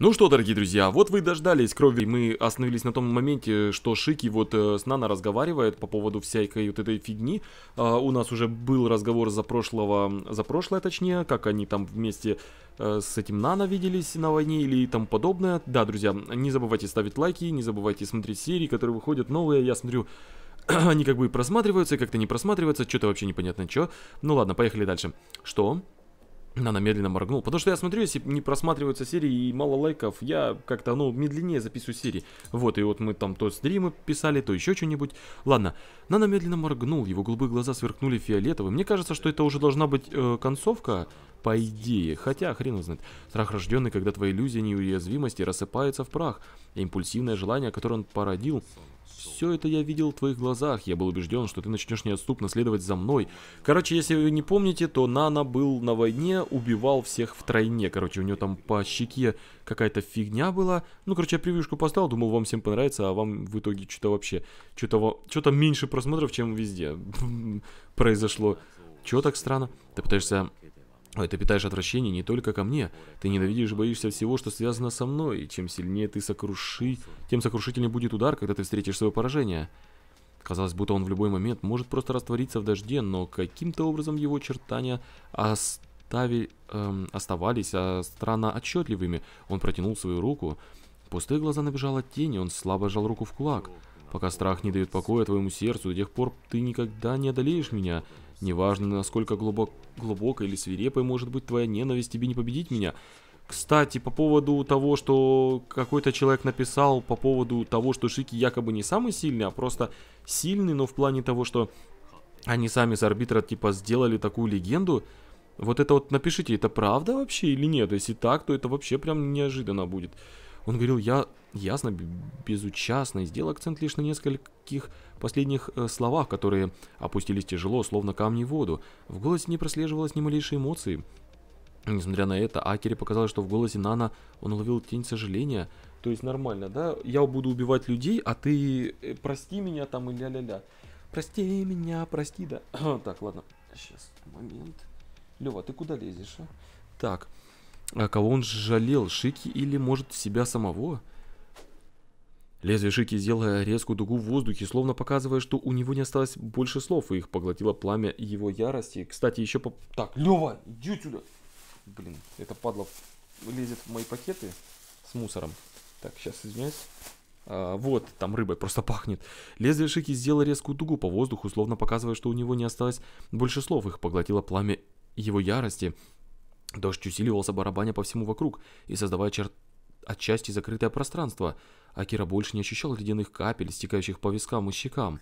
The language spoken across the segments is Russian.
Ну что, дорогие друзья, вот вы и дождались крови. Мы остановились на том моменте, что Шики вот э, с Нано разговаривает по поводу всякой вот этой фигни. Э, у нас уже был разговор за прошлого, за прошлое точнее, как они там вместе э, с этим Нано виделись на войне или там подобное. Да, друзья, не забывайте ставить лайки, не забывайте смотреть серии, которые выходят новые. Я смотрю, они как бы просматриваются, как-то не просматриваются, что-то вообще непонятно что. Ну ладно, поехали дальше. Что? Она медленно моргнула. Потому что я смотрю, если не просматриваются серии и мало лайков, я как-то, ну, медленнее записываю серии. Вот, и вот мы там то стримы писали, то еще что-нибудь. Ладно, Нана медленно моргнул, его голубые глаза сверкнули фиолетовым. Мне кажется, что это уже должна быть э, концовка, по идее. Хотя, хрен знает. Страх рожденный, когда твоя иллюзия неуязвимости рассыпаются в прах. Импульсивное желание, которое он породил, все это я видел в твоих глазах. Я был убежден, что ты начнешь неотступно следовать за мной. Короче, если вы не помните, то Нана был на войне, убивал всех в тройне. Короче, у него там по щеке какая-то фигня была. Ну, короче, я превьюшку поставил, думал, вам всем понравится, а вам в итоге что-то вообще... Что-то что меньше просмотров, чем везде произошло. Чего так странно? Ты пытаешься Ой, ты питаешь отвращение не только ко мне. Ты ненавидишь и боишься всего, что связано со мной. И чем сильнее ты сокруши... Тем сокрушительнее будет удар, когда ты встретишь свое поражение. Казалось, будто он в любой момент может просто раствориться в дожде, но каким-то образом его чертания остави... эм, оставались а странно отчетливыми. Он протянул свою руку. пустые глаза набежала тень, и он слабо сжал руку в кулак. Пока страх не дает покоя твоему сердцу, до тех пор ты никогда не одолеешь меня. Неважно, насколько глубок, глубокой или свирепой может быть твоя ненависть, тебе не победить меня. Кстати, по поводу того, что какой-то человек написал по поводу того, что Шики якобы не самый сильный, а просто сильный, но в плане того, что они сами с арбитра типа сделали такую легенду. Вот это вот напишите, это правда вообще или нет? Если так, то это вообще прям неожиданно будет. Он говорил, я ясно, безучастно, и сделал акцент лишь на несколько таких последних э, словах, которые опустились тяжело, словно камни в воду. В голосе не прослеживалось ни малейшей эмоции. Несмотря на это, Акере показалось, что в голосе Нана он уловил тень сожаления. То есть нормально, да? Я буду убивать людей, а ты э, прости меня там и ля-ля-ля. Прости меня, прости, да. так, ладно. Сейчас, момент. Лева, ты куда лезешь, а? Так. А кого он жалел, Шики или, может, себя самого? Лезвие Шики сделало резкую дугу в воздухе, словно показывая, что у него не осталось больше слов, и их поглотило пламя его ярости. Кстати, еще по... Так, Лева, иди сюда! Блин, это падла лезет в мои пакеты с мусором. Так, сейчас, извиняюсь. А, вот, там рыбой просто пахнет. Лезвие Шики сделало резкую дугу по воздуху, словно показывая, что у него не осталось больше слов, их поглотило пламя его ярости. Дождь усиливался барабаня по всему вокруг и создавая черт отчасти закрытое пространство. Акира больше не ощущал ледяных капель, стекающих по вискам и щекам.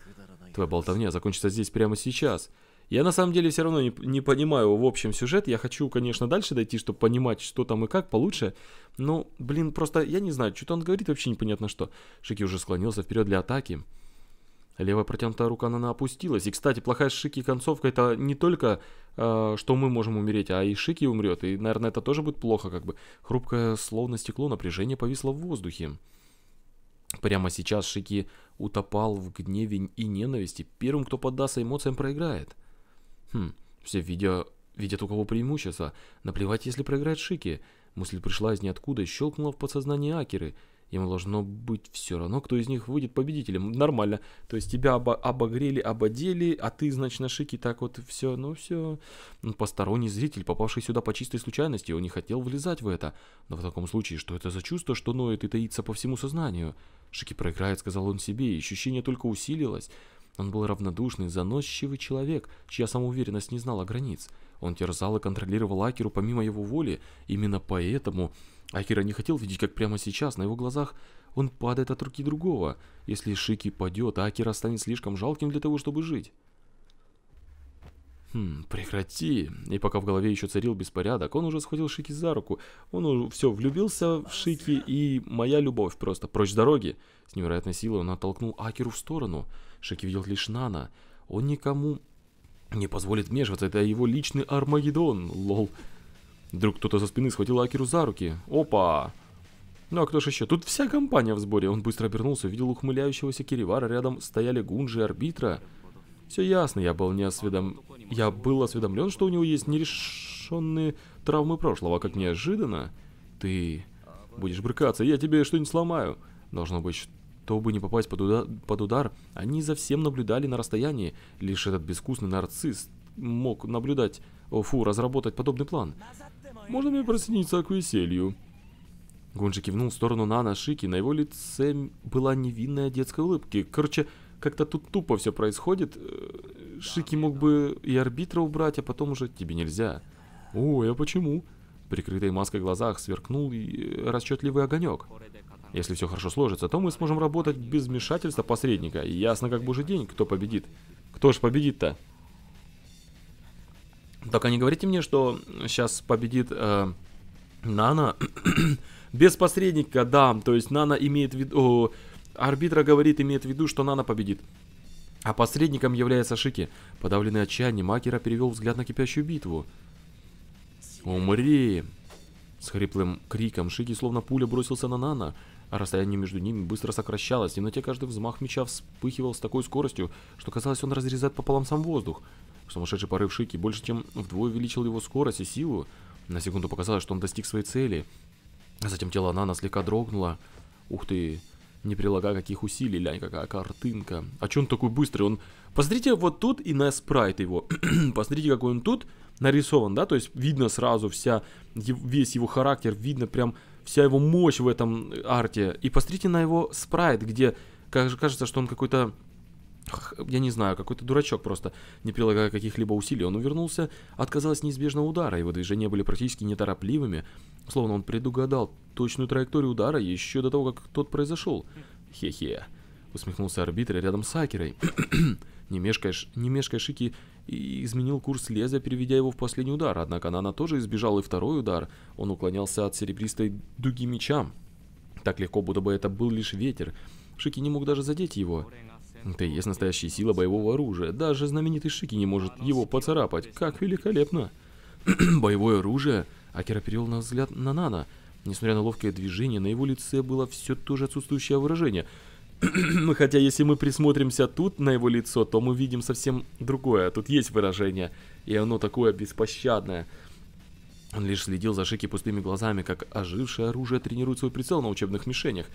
Твоя болтовня закончится здесь прямо сейчас. Я на самом деле все равно не, не понимаю в общем сюжет. Я хочу, конечно, дальше дойти, чтобы понимать, что там и как получше. Но, ну, блин, просто я не знаю, что-то он говорит вообще непонятно что. Шики уже склонился вперед для атаки. Левая протянутая рука Нана опустилась. И, кстати, плохая Шики концовка это не только, э, что мы можем умереть, а и Шики умрет. И, наверное, это тоже будет плохо, как бы. Хрупкое, словно стекло, напряжение повисло в воздухе. Прямо сейчас Шики утопал в гневе и ненависти. Первым, кто поддастся эмоциям, проиграет. Хм, все видео видят у кого преимущество. Наплевать, если проиграет Шики. Мысль пришла из ниоткуда и щелкнула в подсознании Акеры – Ему должно быть все равно, кто из них выйдет победителем. Нормально. То есть тебя обо обогрели, ободели, а ты, значит, на шике так вот все, ну все. Ну, посторонний зритель, попавший сюда по чистой случайности, он не хотел влезать в это. Но в таком случае, что это за чувство, что ноет и таится по всему сознанию? Шики проиграет, сказал он себе, и ощущение только усилилось. Он был равнодушный, заносчивый человек, чья самоуверенность не знала границ. Он терзал и контролировал Акеру помимо его воли. Именно поэтому Акира не хотел видеть, как прямо сейчас на его глазах он падает от руки другого. Если Шики падет, а Акира станет слишком жалким для того, чтобы жить. «Хм, прекрати!» И пока в голове еще царил беспорядок, он уже схватил Шики за руку. Он уже все влюбился в Шики, и моя любовь просто прочь дороги. С невероятной силой он оттолкнул Акиру в сторону. Шики видел лишь Нана. Он никому не позволит вмешиваться, это его личный Армагеддон, лол. Вдруг кто-то за спины схватил Акеру за руки. Опа! Ну а кто ж еще? Тут вся компания в сборе. Он быстро обернулся, увидел ухмыляющегося Киривара. Рядом стояли гунжи и арбитра. Все ясно, я был не осведом... Я был осведомлен, что у него есть нерешенные травмы прошлого, как неожиданно. Ты будешь брыкаться, я тебе что-нибудь сломаю. Должно быть, чтобы не попасть под, уда под удар, они за всем наблюдали на расстоянии. Лишь этот безвкусный нарцисс мог наблюдать, фу, разработать подобный план. Можно мне присоединиться к веселью?» Гонжи кивнул в сторону Нана Шики, на его лице была невинная детская улыбка. Короче, как-то тут тупо все происходит. Э, Шики мог бы и арбитра убрать, а потом уже тебе нельзя. О, я почему? Прикрытой маской в глазах сверкнул и э, расчетливый огонек. Если все хорошо сложится, то мы сможем работать без вмешательства посредника. ясно как божий день, кто победит. Кто ж победит-то? Только не говорите мне, что сейчас победит э, Нана без посредника, да. То есть Нана имеет в виду... Арбитра говорит, имеет в виду, что Нана победит. А посредником является Шики. Подавленный отчаянием, Макера перевел взгляд на кипящую битву. «Умри!» С хриплым криком Шики словно пуля бросился на Нана, а расстояние между ними быстро сокращалось. В темноте каждый взмах меча вспыхивал с такой скоростью, что казалось, он разрезает пополам сам воздух. Сумасшедший порыв Шики больше чем вдвое увеличил его скорость и силу. На секунду показалось, что он достиг своей цели. А затем тело Нана слегка дрогнуло. Ух ты, не прилагая каких усилий, лянь, какая картинка. А че он такой быстрый? Он... Посмотрите вот тут и на спрайт его. Посмотрите, какой он тут нарисован, да? То есть видно сразу вся, весь его характер, видно прям вся его мощь в этом арте. И посмотрите на его спрайт, где кажется, что он какой-то я не знаю, какой-то дурачок просто, не прилагая каких-либо усилий, он увернулся, отказалась неизбежного удара, его движения были практически неторопливыми, словно он предугадал точную траекторию удара еще до того, как тот произошел. Хе-хе, усмехнулся арбитр рядом с Акерой. не мешкая, не мешкая Шики и изменил курс лезвия, переведя его в последний удар, однако она тоже избежала и второй удар, он уклонялся от серебристой дуги меча. Так легко, будто бы это был лишь ветер. Шики не мог даже задеть его. Это и есть настоящая сила боевого оружия. Даже знаменитый Шики не может его поцарапать. Как великолепно! Боевое оружие? Акера перевел на взгляд на Нана. Несмотря на ловкое движение, на его лице было все то же отсутствующее выражение. Хотя, если мы присмотримся тут на его лицо, то мы видим совсем другое. Тут есть выражение, и оно такое беспощадное. Он лишь следил за Шики пустыми глазами, как ожившее оружие тренирует свой прицел на учебных мишенях.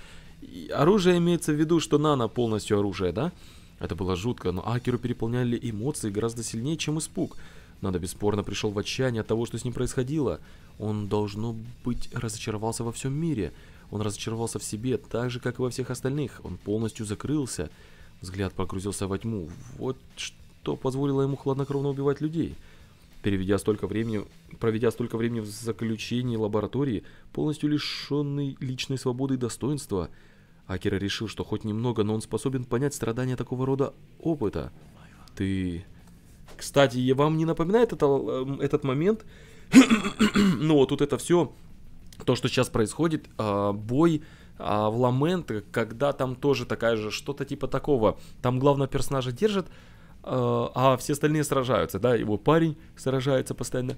И оружие имеется в виду, что Нана полностью оружие, да? Это было жутко, но Акеру переполняли эмоции гораздо сильнее, чем испуг. Надо бесспорно пришел в отчаяние от того, что с ним происходило. Он, должно быть, разочаровался во всем мире. Он разочаровался в себе, так же, как и во всех остальных. Он полностью закрылся. Взгляд погрузился во тьму. Вот что позволило ему хладнокровно убивать людей переведя столько времени, проведя столько времени в заключении лаборатории, полностью лишенный личной свободы и достоинства, Акера решил, что хоть немного, но он способен понять страдания такого рода опыта. Ты... Кстати, вам не напоминает это, э, этот момент? ну, вот тут это все, то, что сейчас происходит, а, бой а, в Ламент, когда там тоже такая же, что-то типа такого. Там главного персонажа держит, а, а все остальные сражаются, да, его парень сражается постоянно.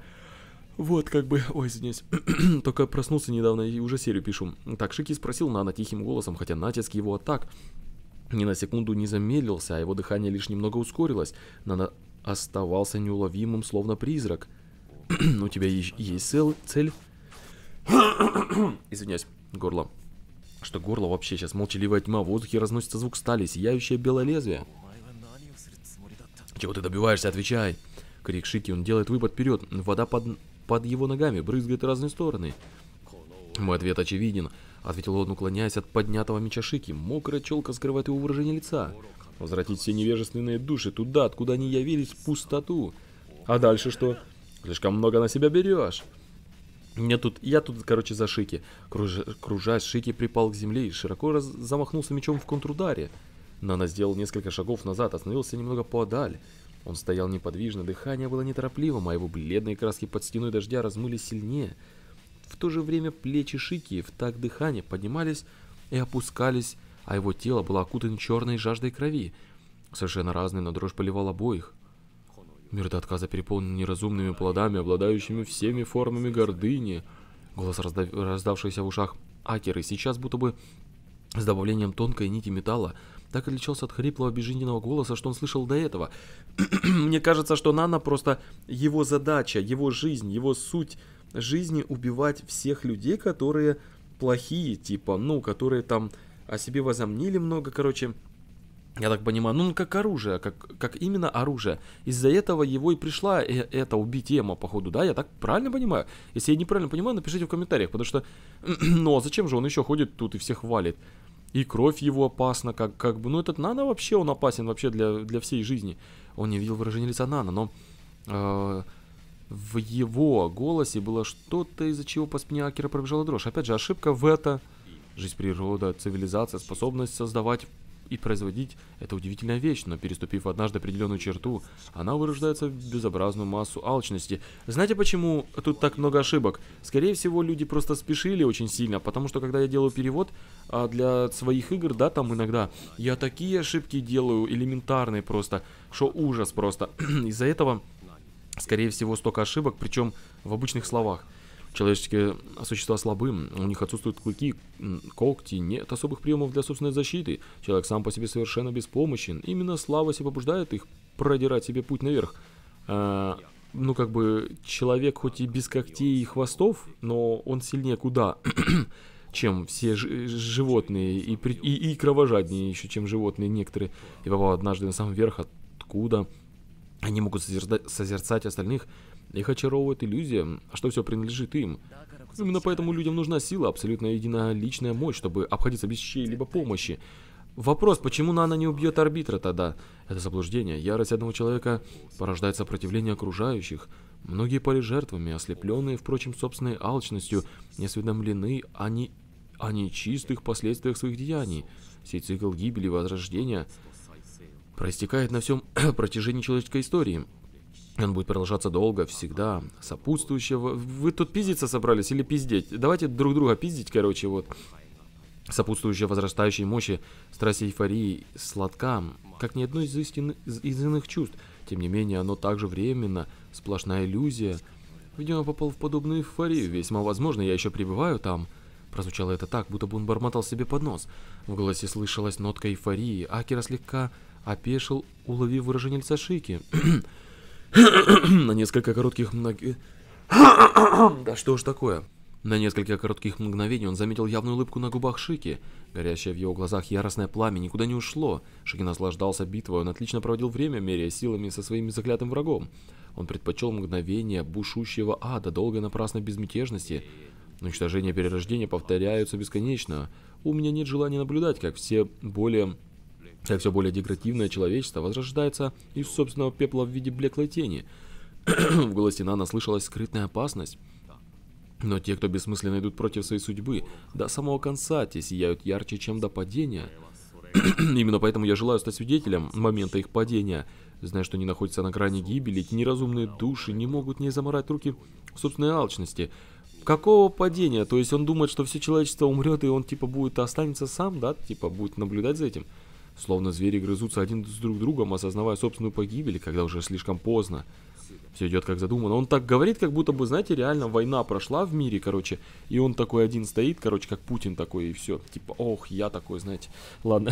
Вот, как бы, ой, извиняюсь, только проснулся недавно и уже серию пишу. Так, Шики спросил Нана тихим голосом, хотя натиск его атак ни на секунду не замедлился, а его дыхание лишь немного ускорилось. Нана оставался неуловимым, словно призрак. «У тебя есть цель?» Извиняюсь, горло. Что горло вообще сейчас молчаливая тьма, в воздухе разносится звук стали, сияющее белое лезвие. «Чего ты добиваешься? Отвечай!» Крик Шики, он делает выпад вперед. Вода под, под его ногами брызгает в разные стороны. Мой ответ очевиден. Ответил он, уклоняясь от поднятого меча Шики. Мокрая челка скрывает его выражение лица. Возвратить все невежественные души туда, откуда они явились, в пустоту. А дальше что? Слишком много на себя берешь. Мне тут, я тут, короче, за Шики. Круж, кружась, Шики припал к земле и широко раз, замахнулся мечом в контрударе. Нано сделал несколько шагов назад, остановился немного подаль. Он стоял неподвижно, дыхание было неторопливым, а его бледные краски под стеной дождя размылись сильнее. В то же время плечи Шики в так дыхание поднимались и опускались, а его тело было окутано черной жаждой крови. Совершенно разные, но дрожь поливал обоих. Мир до отказа переполнен неразумными плодами, обладающими всеми формами гордыни. Голос, раздав... раздавшийся в ушах Акеры, сейчас будто бы с добавлением тонкой нити металла, так отличался от хриплого безжизненного голоса, что он слышал до этого. Мне кажется, что Нана просто его задача, его жизнь, его суть жизни убивать всех людей, которые плохие, типа, ну, которые там о себе возомнили много, короче, я так понимаю, ну как оружие, как, как именно оружие. Из-за этого его и пришла э это убить Эма, походу, да? Я так правильно понимаю? Если я неправильно понимаю, напишите в комментариях, потому что, ну а зачем же он еще ходит тут и всех валит? и кровь его опасна, как, как бы, ну этот Нана вообще, он опасен вообще для, для всей жизни. Он не видел выражения лица Нана, но э, в его голосе было что-то, из-за чего по спине Акера пробежала дрожь. Опять же, ошибка в это... Жизнь природа, цивилизация, способность создавать и производить – это удивительная вещь, но переступив однажды определенную черту, она вырождается в безобразную массу алчности. Знаете почему тут так много ошибок? Скорее всего, люди просто спешили очень сильно, потому что когда я делаю перевод а для своих игр, да, там иногда, я такие ошибки делаю, элементарные просто, что ужас просто. Из-за этого, скорее всего, столько ошибок, причем в обычных словах – Человеческие существа слабы, у них отсутствуют клыки, когти, нет особых приемов для собственной защиты. Человек сам по себе совершенно беспомощен. Именно слабость и побуждает их продирать себе путь наверх. А, ну, как бы, человек хоть и без когтей и хвостов, но он сильнее куда, чем все животные, и, при- и, и кровожаднее еще, чем животные некоторые. И попал однажды на самый верх, откуда они могут созерцать остальных, их очаровывает иллюзия, что все принадлежит им. Именно поэтому людям нужна сила, абсолютно единоличная мощь, чтобы обходиться без чьей-либо помощи. Вопрос, почему Нана не убьет арбитра тогда? Это заблуждение. Ярость одного человека порождает сопротивление окружающих. Многие пали жертвами, ослепленные, впрочем, собственной алчностью, не осведомлены о, не... о нечистых последствиях своих деяний. Сей цикл гибели и возрождения проистекает на всем протяжении человеческой истории. Он будет продолжаться долго, всегда, сопутствующего. Вы тут пиздиться собрались или пиздеть? Давайте друг друга пиздить, короче, вот. Сопутствующая возрастающей мощи, страсти эйфории, сладка, как ни одно из, истин... из иных чувств. Тем не менее, оно также временно, сплошная иллюзия. Видимо, попал в подобную эйфорию, весьма возможно, я еще пребываю там. Прозвучало это так, будто бы он бормотал себе под нос. В голосе слышалась нотка эйфории. Акера слегка опешил, уловив выражение лица Шики. На несколько коротких да что ж такое? На несколько коротких мгновений он заметил явную улыбку на губах Шики. Горящее в его глазах яростное пламя никуда не ушло. Шики наслаждался битвой, он отлично проводил время, меряя силами со своим заклятым врагом. Он предпочел мгновение бушущего ада, долгой напрасной безмятежности. Уничтожение и перерождение повторяются бесконечно. У меня нет желания наблюдать, как все более как все более деградивное человечество возрождается из собственного пепла в виде блеклой тени. в голосе Нана слышалась скрытная опасность. Но те, кто бессмысленно идут против своей судьбы, до самого конца те сияют ярче, чем до падения. Именно поэтому я желаю стать свидетелем момента их падения. Зная, что они находятся на грани гибели, эти неразумные души не могут не заморать руки в собственной алчности. Какого падения? То есть он думает, что все человечество умрет, и он типа будет останется сам, да? Типа будет наблюдать за этим? Словно звери грызутся один с друг другом, осознавая собственную погибель, когда уже слишком поздно. Все идет как задумано. Он так говорит, как будто бы, знаете, реально война прошла в мире, короче. И он такой один стоит, короче, как Путин такой, и все. Типа, ох, я такой, знаете. Ладно.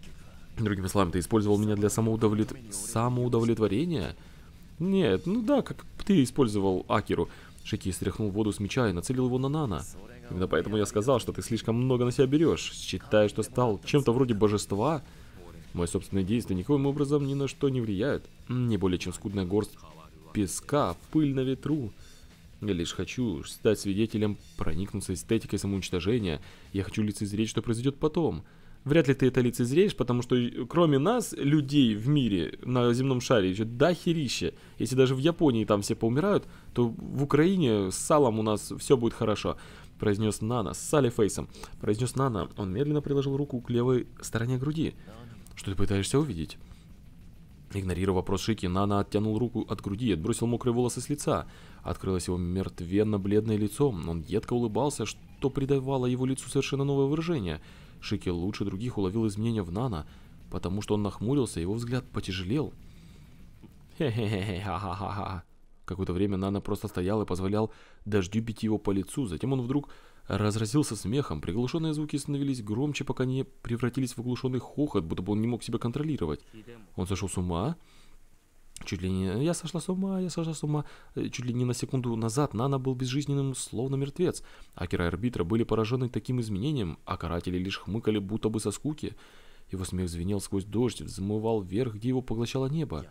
Другими словами, ты использовал меня для самоудовлет... самоудовлетворения? Нет, ну да, как ты использовал Акеру. Шики стряхнул воду с меча и нацелил его на Нана. Именно поэтому я сказал, что ты слишком много на себя берешь. считая, что стал чем-то вроде божества? Мои собственные действия никоим образом ни на что не влияют. Не более чем скудная горсть песка, пыль на ветру. Я лишь хочу стать свидетелем, проникнуться эстетикой самоуничтожения. Я хочу лицезреть, что произойдет потом. Вряд ли ты это лицезреешь, потому что э, кроме нас, людей в мире, на земном шаре, еще дохерища. Если даже в Японии там все поумирают, то в Украине с салом у нас все будет хорошо. Произнес Нана с Салли Фейсом. Произнес Нана. Он медленно приложил руку к левой стороне груди. Что ты пытаешься увидеть? Игнорируя вопрос Шики, Нана оттянул руку от груди и отбросил мокрые волосы с лица. Открылось его мертвенно-бледное лицо, но он едко улыбался, что придавало его лицу совершенно новое выражение. Шики лучше других уловил изменения в Нана, потому что он нахмурился, и его взгляд потяжелел. «Хе-хе-хе, ха-ха-ха-ха». Какое-то время Нана просто стоял и позволял дождю бить его по лицу, затем он вдруг разразился смехом, приглушенные звуки становились громче, пока не превратились в оглушенный хохот, будто бы он не мог себя контролировать. Он сошел с ума? Чуть ли не «я сошла с ума, я сошла с ума», э, чуть ли не на секунду назад Нана был безжизненным, словно мертвец. Акера и арбитра были поражены таким изменением, а каратели лишь хмыкали, будто бы со скуки. Его смех звенел сквозь дождь, взмывал вверх, где его поглощало небо.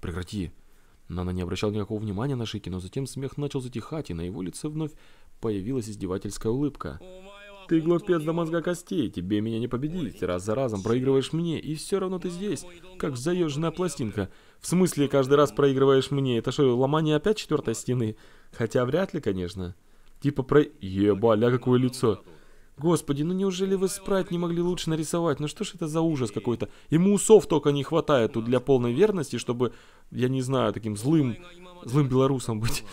«Прекрати!» Нана не обращал никакого внимания на Шики, но затем смех начал затихать, и на его лице вновь Появилась издевательская улыбка. «Ты глупец до мозга костей, тебе меня не победить, раз за разом проигрываешь мне, и все равно ты здесь, как заезженная пластинка. В смысле, каждый раз проигрываешь мне, это что, ломание опять четвертой стены? Хотя вряд ли, конечно. Типа про... а какое лицо!» Господи, ну неужели вы спрайт не могли лучше нарисовать? Ну что ж это за ужас какой-то? Ему усов только не хватает тут для полной верности, чтобы, я не знаю, таким злым, злым белорусом быть.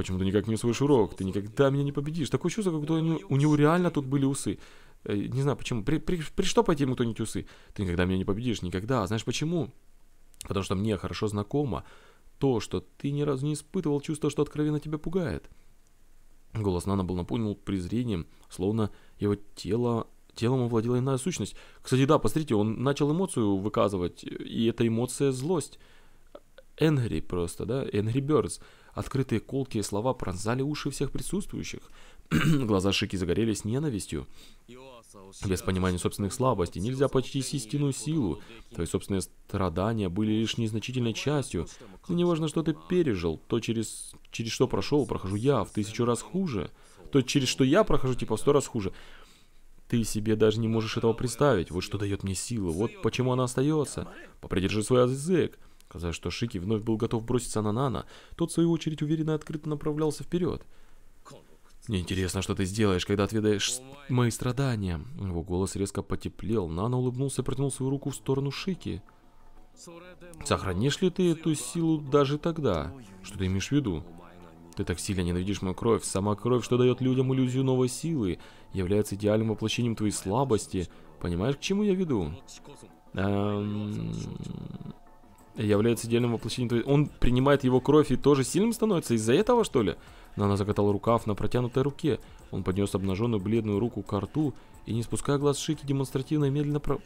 Почему ты никак не усвоишь урок? Ты никогда меня не победишь. Такое чувство, как будто у него реально тут были усы. Э, не знаю почему. При, при, пойти ему кто-нибудь усы. Ты никогда меня не победишь, никогда. А знаешь почему? Потому что мне хорошо знакомо то, что ты ни разу не испытывал чувство, что откровенно тебя пугает. Голос Нана был наполнен презрением, словно его тело телом овладела иная сущность. Кстати, да, посмотрите, он начал эмоцию выказывать, и эта эмоция злость. Angry просто, да, Angry Birds. Открытые колки и слова пронзали уши всех присутствующих. Глаза Шики загорелись ненавистью. Без понимания собственных слабостей нельзя почти истинную силу. Твои собственные страдания были лишь незначительной частью. И неважно, что ты пережил, то через, через что прошел, прохожу я в тысячу раз хуже. То через что я прохожу, типа, в сто раз хуже. Ты себе даже не можешь этого представить. Вот что дает мне силу, вот почему она остается. Попридержи свой язык. Казалось, что Шики вновь был готов броситься на Нана, тот, в свою очередь, уверенно и открыто направлялся вперед. «Мне интересно, что ты сделаешь, когда отведаешь мои страдания». Его голос резко потеплел. Нана улыбнулся и протянул свою руку в сторону Шики. «Сохранишь ли ты эту силу даже тогда? Что ты имеешь в виду?» Ты так сильно ненавидишь мою кровь. Сама кровь, что дает людям иллюзию новой силы, является идеальным воплощением твоей слабости. Понимаешь, к чему я веду? Эм является идеальным воплощением твоей... Он принимает его кровь и тоже сильным становится из-за этого, что ли? Но она закатала рукав на протянутой руке. Он поднес обнаженную бледную руку к рту и, не спуская глаз Шики, демонстративно и медленно про...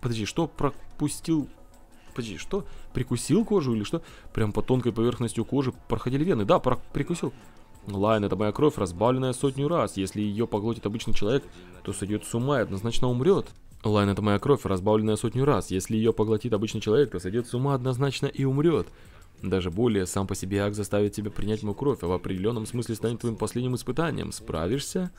Подожди, что пропустил... Подожди, что? Прикусил кожу или что? Прям по тонкой поверхностью кожи проходили вены. Да, про... прикусил. Лайн, это моя кровь, разбавленная сотню раз. Если ее поглотит обычный человек, то сойдет с ума и однозначно умрет. Лайн — это моя кровь, разбавленная сотню раз. Если ее поглотит обычный человек, то сойдет с ума однозначно и умрет. Даже более, сам по себе Ак заставит тебя принять мою кровь, а в определенном смысле станет твоим последним испытанием. Справишься?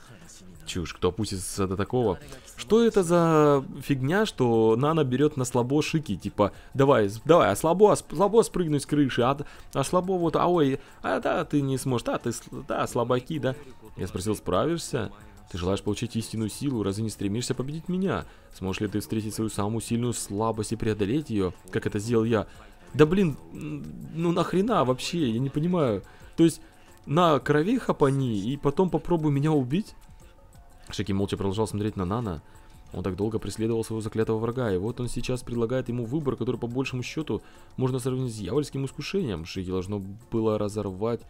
Чушь, кто опустится до такого? Что это за фигня, что Нана берет на слабо шики, типа, давай, давай, а слабо, а слабо спрыгнуть с крыши, а, а слабо вот, а ой, а да, ты не сможешь, а ты, да, слабаки, да. Я спросил, справишься? Ты желаешь получить истинную силу, разве не стремишься победить меня? Сможешь ли ты встретить свою самую сильную слабость и преодолеть ее, как это сделал я? Да блин, ну нахрена вообще, я не понимаю. То есть, на крови хапани и потом попробуй меня убить? Шаки молча продолжал смотреть на Нана. Он так долго преследовал своего заклятого врага, и вот он сейчас предлагает ему выбор, который по большему счету можно сравнить с дьявольским искушением. Шики должно было разорвать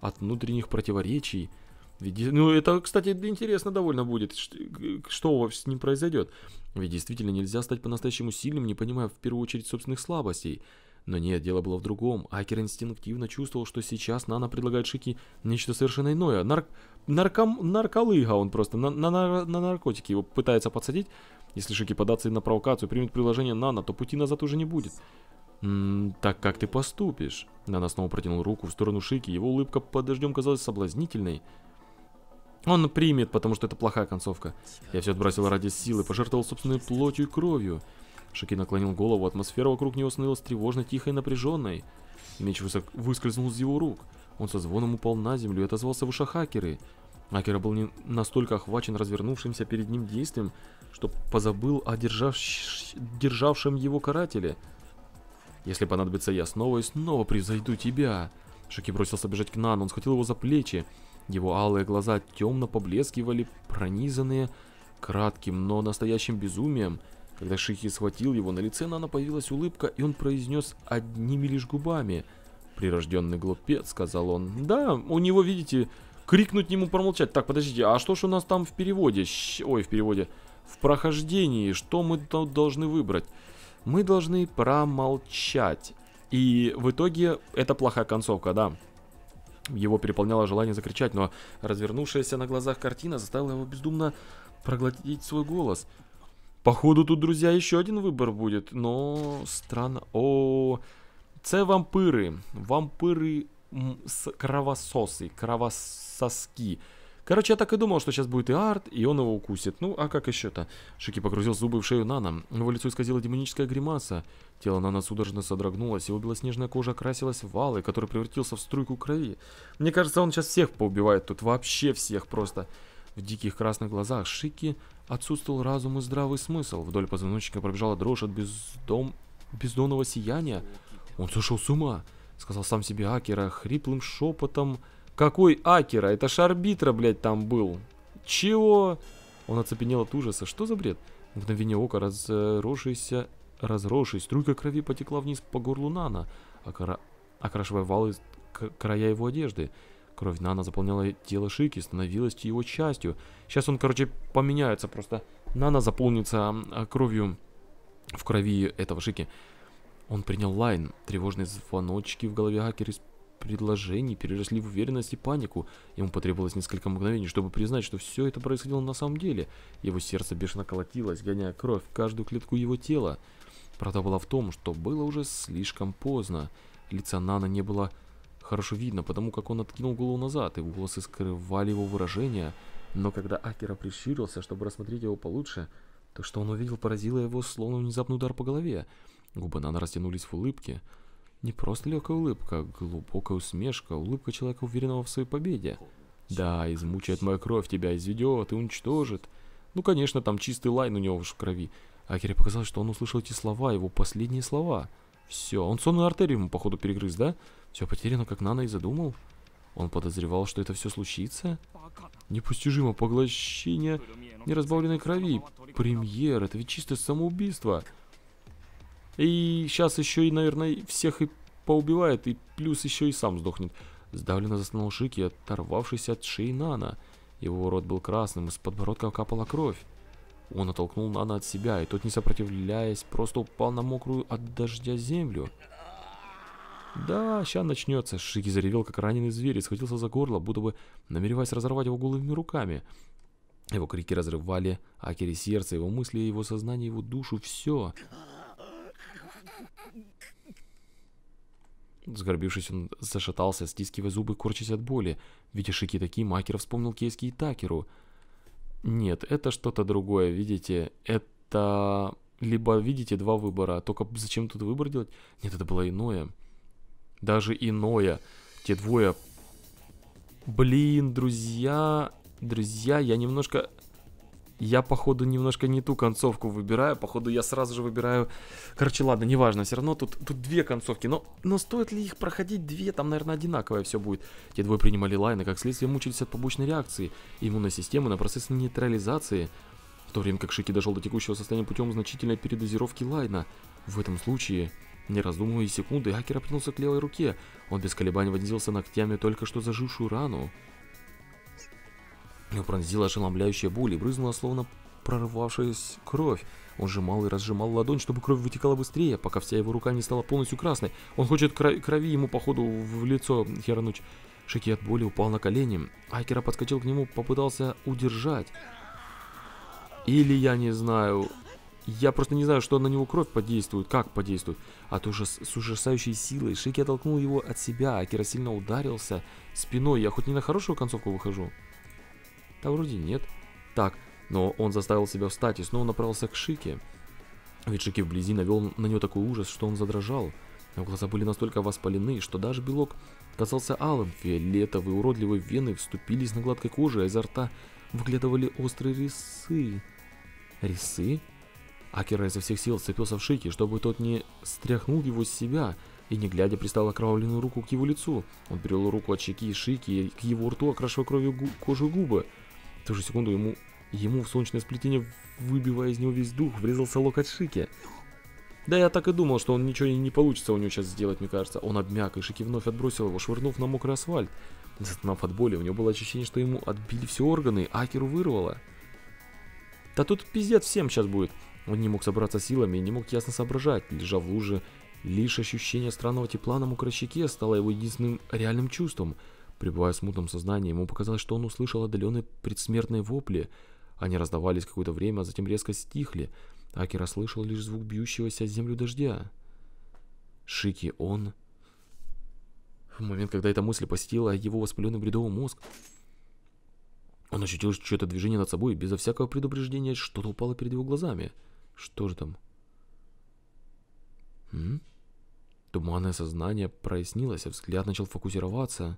от внутренних противоречий, ну, это, кстати, интересно довольно будет, что с ним произойдет. Ведь действительно нельзя стать по-настоящему сильным, не понимая в первую очередь собственных слабостей. Но нет, дело было в другом. Акер инстинктивно чувствовал, что сейчас Нана предлагает Шики нечто совершенно иное. Нар... Нарком... Нарколыга он просто. На, на, на, наркотики его пытается подсадить. Если Шики податься на провокацию примет предложение Нана, то пути назад уже не будет. «М -м, «Так как ты поступишь?» Нана снова протянул руку в сторону Шики. Его улыбка под дождем казалась соблазнительной. Он примет, потому что это плохая концовка. Я все отбросил ради силы, пожертвовал собственной плотью и кровью. Шаки наклонил голову, атмосфера вокруг него становилась тревожно тихой и напряженной. Меч высок... выскользнул из его рук. Он со звоном упал на землю и отозвался в ушах Акеры. Акера был не настолько охвачен развернувшимся перед ним действием, что позабыл о держав... державшем его карателе. «Если понадобится, я снова и снова превзойду тебя!» Шаки бросился бежать к Нану, он схватил его за плечи. Его алые глаза темно поблескивали, пронизанные кратким, но настоящим безумием. Когда Шихи схватил его, на лице Нана появилась улыбка, и он произнес одними лишь губами. «Прирожденный глупец», — сказал он. «Да, у него, видите, крикнуть ему, промолчать. Так, подождите, а что ж у нас там в переводе? Щ... Ой, в переводе. В прохождении. Что мы тут должны выбрать? Мы должны промолчать. И в итоге это плохая концовка, да. Его переполняло желание закричать, но развернувшаяся на глазах картина заставила его бездумно проглотить свой голос. Походу тут, друзья, еще один выбор будет, но странно. О, це вампиры, вампиры с кровососы, кровососки. Короче, я так и думал, что сейчас будет и арт, и он его укусит. Ну, а как еще-то? Шики погрузил зубы в шею Нана. Его лицо исказила демоническая гримаса. Тело Нана судорожно содрогнулось, его белоснежная кожа окрасилась в валы, который превратился в струйку крови. Мне кажется, он сейчас всех поубивает тут, вообще всех просто. В диких красных глазах Шики отсутствовал разум и здравый смысл. Вдоль позвоночника пробежала дрожь от бездом... бездонного сияния. Он сошел с ума, сказал сам себе Акера хриплым шепотом... Какой Акера? Это ж арбитра, блядь, там был. Чего? Он оцепенел от ужаса. Что за бред? В мгновение ока разросшаяся... Разросшаяся струйка крови потекла вниз по горлу Нана, окра... окрашивая валы края его одежды. Кровь Нана заполняла тело Шики, становилась его частью. Сейчас он, короче, поменяется просто. Нана заполнится а, кровью в крови этого Шики. Он принял лайн. Тревожные звоночки в голове Акера предложений переросли в уверенность и панику. Ему потребовалось несколько мгновений, чтобы признать, что все это происходило на самом деле. Его сердце бешено колотилось, гоняя кровь в каждую клетку его тела. Правда была в том, что было уже слишком поздно. Лица Нана не было хорошо видно, потому как он откинул голову назад, и волосы скрывали его выражение. Но когда Акера прищурился, чтобы рассмотреть его получше, то, что он увидел, поразило его, словно внезапный удар по голове. Губы Нана растянулись в улыбке. Не просто легкая улыбка, а глубокая усмешка, улыбка человека, уверенного в своей победе. Да, измучает моя кровь тебя, изведет и уничтожит. Ну, конечно, там чистый лайн у него в крови. Акере показалось, что он услышал эти слова, его последние слова. Все, он сонную артерию ему, походу, перегрыз, да? Все потеряно, как Нана и задумал. Он подозревал, что это все случится? Непостижимо поглощение неразбавленной крови. Премьер, это ведь чистое самоубийство. И сейчас еще и, наверное, всех и поубивает, и плюс еще и сам сдохнет. Сдавленно застонал Шики, оторвавшись от шеи Нана. Его рот был красным, из подбородка капала кровь. Он оттолкнул Нана от себя, и тот, не сопротивляясь, просто упал на мокрую от дождя землю. «Да, ща начнется!» Шики заревел, как раненый зверь, и схватился за горло, будто бы намереваясь разорвать его голыми руками. Его крики разрывали Акери сердце, его мысли, его сознание, его душу, все. «Все!» Сгорбившись, он зашатался, стискивая зубы, корчась от боли. Ведь Ишики такие Макеров вспомнил Кейски и Такеру. Нет, это что-то другое, видите? Это... Либо, видите, два выбора. Только зачем тут выбор делать? Нет, это было иное. Даже иное. Те двое... Блин, друзья... Друзья, я немножко я, походу, немножко не ту концовку выбираю. Походу, я сразу же выбираю... Короче, ладно, неважно, все равно тут, тут две концовки. Но, но стоит ли их проходить две? Там, наверное, одинаковое все будет. Те двое принимали лайны, как следствие мучились от побочной реакции иммунной системы на процесс нейтрализации. В то время как Шики дошел до текущего состояния путем значительной передозировки лайна. В этом случае... Не раздумывая секунды, Акер опнулся к левой руке. Он без колебаний вонзился ногтями только что зажившую рану. Пронзила ошеломляющая боль и брызнула, словно прорвавшаяся кровь. Он сжимал и разжимал ладонь, чтобы кровь вытекала быстрее, пока вся его рука не стала полностью красной. Он хочет крови, крови ему, походу, в лицо херануть. Шеки от боли упал на колени. Акера подскочил к нему, попытался удержать. Или я не знаю... Я просто не знаю, что на него кровь подействует, как подействует. От ужас, с ужасающей силой Шики оттолкнул его от себя, Акира сильно ударился спиной. Я хоть не на хорошую концовку выхожу. Да вроде нет. Так, но он заставил себя встать и снова направился к Шике. Ведь Шики вблизи навел на него такой ужас, что он задрожал. Его глаза были настолько воспалены, что даже белок казался алым. Фиолетовые уродливые вены вступились на гладкой коже, а изо рта выглядывали острые рисы. Рисы? Акера изо всех сил сцепился в Шики, чтобы тот не стряхнул его с себя, и не глядя пристал окровавленную руку к его лицу. Он перевел руку от щеки Шики к его рту, окрашивая кровью гу кожу губы. В ту же секунду ему, ему в солнечное сплетение, выбивая из него весь дух, врезался локоть Шики. Да я так и думал, что он ничего не получится у него сейчас сделать, мне кажется. Он обмяк, и Шики вновь отбросил его, швырнув на мокрый асфальт. Застонав от боли, у него было ощущение, что ему отбили все органы, а Акеру вырвало. Да тут пиздец всем сейчас будет. Он не мог собраться силами и не мог ясно соображать, лежа в луже. Лишь ощущение странного тепла на мокрой щеке стало его единственным реальным чувством – Пребывая в смутном сознании, ему показалось, что он услышал отдаленные предсмертные вопли. Они раздавались какое-то время, а затем резко стихли. Аки расслышал лишь звук бьющегося о землю дождя. Шики он... В момент, когда эта мысль посетила его воспаленный бредовый мозг, он ощутил что-то движение над собой, и безо всякого предупреждения что-то упало перед его глазами. Что же там? М? Туманное сознание прояснилось, а взгляд начал фокусироваться.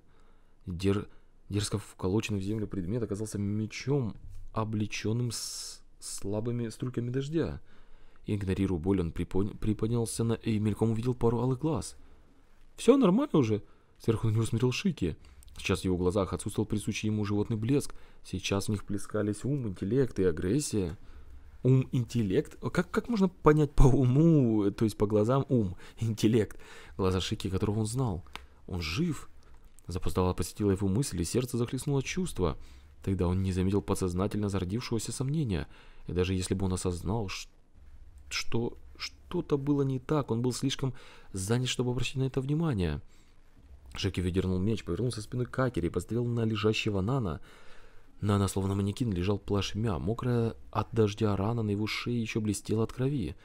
Дер... Дерзко вколоченный в землю предмет оказался мечом, облеченным с слабыми струйками дождя. Игнорируя боль, он припон... приподнялся на... и мельком увидел пару алых глаз. «Все нормально уже?» Сверху на него смотрел Шики. Сейчас в его глазах отсутствовал присущий ему животный блеск. Сейчас в них плескались ум, интеллект и агрессия. Ум, интеллект? Как, как можно понять по уму, э, то есть по глазам ум, интеллект? Глаза Шики, которого он знал. Он жив. Запоздало посетила его мысль, и сердце захлестнуло чувство. Тогда он не заметил подсознательно зародившегося сомнения, и даже если бы он осознал, что что-то было не так, он был слишком занят, чтобы обратить на это внимание. Жеки выдернул меч, повернулся спиной к Акере и посмотрел на лежащего Нана. Нана, словно манекин, лежал плашмя, мокрая от дождя рана на его шее еще блестела от крови.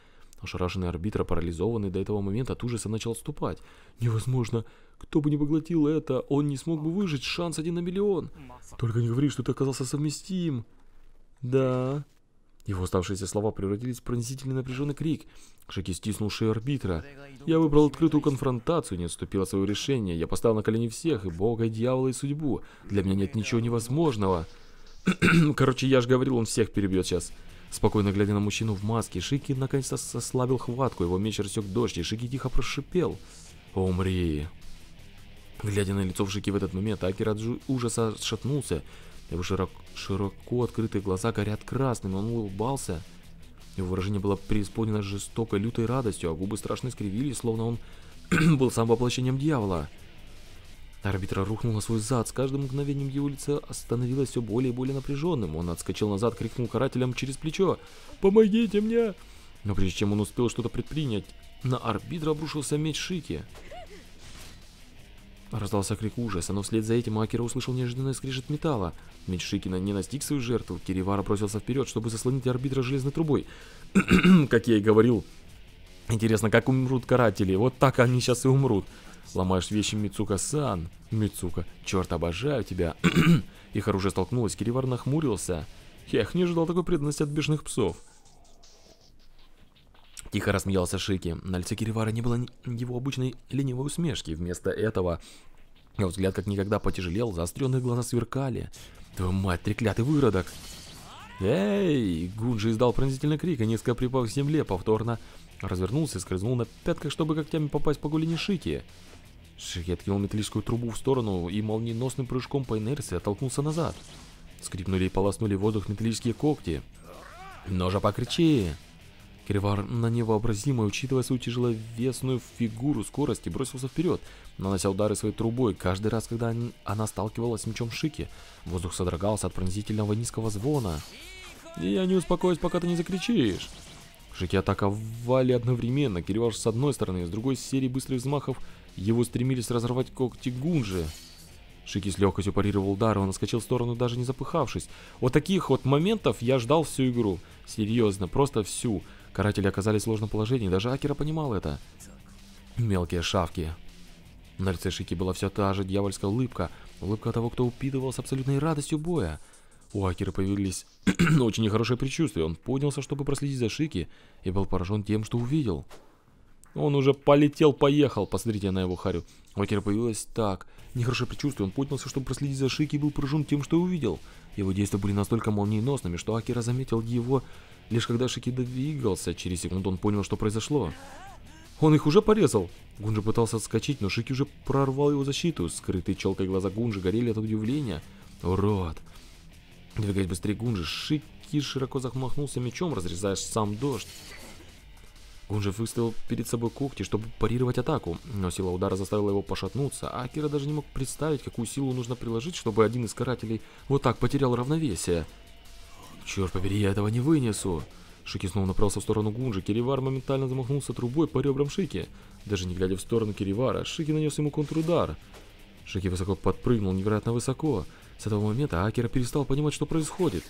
Ошарашенный арбитр, парализованный до этого момента, от ужаса начал ступать. «Невозможно! Кто бы не поглотил это, он не смог бы выжить, шанс один на миллион. Только не говори, что ты оказался совместим. Да. Его оставшиеся слова превратились в пронзительный напряженный крик. Шаки стиснул шею арбитра. Я выбрал открытую конфронтацию, не отступил от своего решения. Я поставил на колени всех, и бога, и дьявола, и судьбу. Для меня нет ничего невозможного. Короче, я же говорил, он всех перебьет сейчас. Спокойно глядя на мужчину в маске, Шики наконец-то ослабил хватку, его меч рассек дождь, и Шики тихо прошипел. «Умри!» Глядя на лицо в шике в этот момент, Акер от ужаса отшатнулся. Его широк, широко открытые глаза горят красными, он улыбался. Его выражение было преисполнено жестокой, лютой радостью, а губы страшно скривились, словно он был сам воплощением дьявола. Арбитра рухнул на свой зад, с каждым мгновением его лицо становилось все более и более напряженным. Он отскочил назад, крикнул карателям через плечо «Помогите мне!» Но прежде чем он успел что-то предпринять, на арбитра обрушился меч Шики. Раздался крик ужаса, но вслед за этим Акира услышал неожиданное скрежет металла. Меч Шикина не настиг свою жертву, Киривара бросился вперед, чтобы заслонить арбитра железной трубой. как я и говорил. Интересно, как умрут каратели? Вот так они сейчас и умрут. Ломаешь вещи Мицука-сан. Мицука, черт, обожаю тебя. Их оружие столкнулось, Киривар нахмурился. Я не ожидал такой преданности от бешеных псов. Тихо рассмеялся Шики. На лице Киривара не было его обычной ленивой усмешки. Вместо этого его взгляд как никогда потяжелел, заостренные глаза сверкали. Твою мать, треклятый выродок! Эй! Гунджи издал пронзительный крик и, низко припав к земле, повторно развернулся и скользнул на пятках, чтобы когтями попасть по голени Шики. Шики откинул металлическую трубу в сторону и молниеносным прыжком по инерции оттолкнулся назад. Скрипнули и полоснули воздух металлические когти. «Ножа покричи!» Кривар на невообразимой, учитывая свою тяжеловесную фигуру, скорость и бросился вперед, нанося удары своей трубой каждый раз, когда она сталкивалась с мечом Шики. Воздух содрогался от пронзительного низкого звона. «Я не успокоюсь, пока ты не закричишь!» Шики атаковали одновременно, Кириваш с одной стороны, с другой серии быстрых взмахов его стремились разорвать когти Гунжи. Шики с легкостью парировал удар, он отскочил в сторону, даже не запыхавшись. Вот таких вот моментов я ждал всю игру. Серьезно, просто всю. Каратели оказались в сложном положении, даже Акера понимал это. Мелкие шавки. На лице Шики была вся та же дьявольская улыбка, улыбка того, кто упитывался абсолютной радостью боя. У Акера появились очень нехорошие предчувствия. Он поднялся, чтобы проследить за Шики, и был поражен тем, что увидел. Он уже полетел-поехал, посмотрите на его харю. У Акера появилось так. Нехорошее предчувствие. Он поднялся, чтобы проследить за Шики, и был поражен тем, что увидел. Его действия были настолько молниеносными, что Акера заметил его Лишь когда Шики двигался, через секунду он понял, что произошло. Он их уже порезал. Гунжи пытался отскочить, но Шики уже прорвал его защиту. Скрытые челкой глаза Гунжи горели от удивления. Урод. Двигать быстрее Гунжи, Шики широко захмахнулся мечом, разрезая сам дождь. Гунжи выставил перед собой когти, чтобы парировать атаку, но сила удара заставила его пошатнуться, а Акира даже не мог представить, какую силу нужно приложить, чтобы один из карателей вот так потерял равновесие. Черт побери, я этого не вынесу. Шики снова направился в сторону Гунжи. Киривар моментально замахнулся трубой по ребрам Шики. Даже не глядя в сторону Киривара, Шики нанес ему контрудар. Шики высоко подпрыгнул, невероятно высоко. С этого момента Акера перестал понимать, что происходит.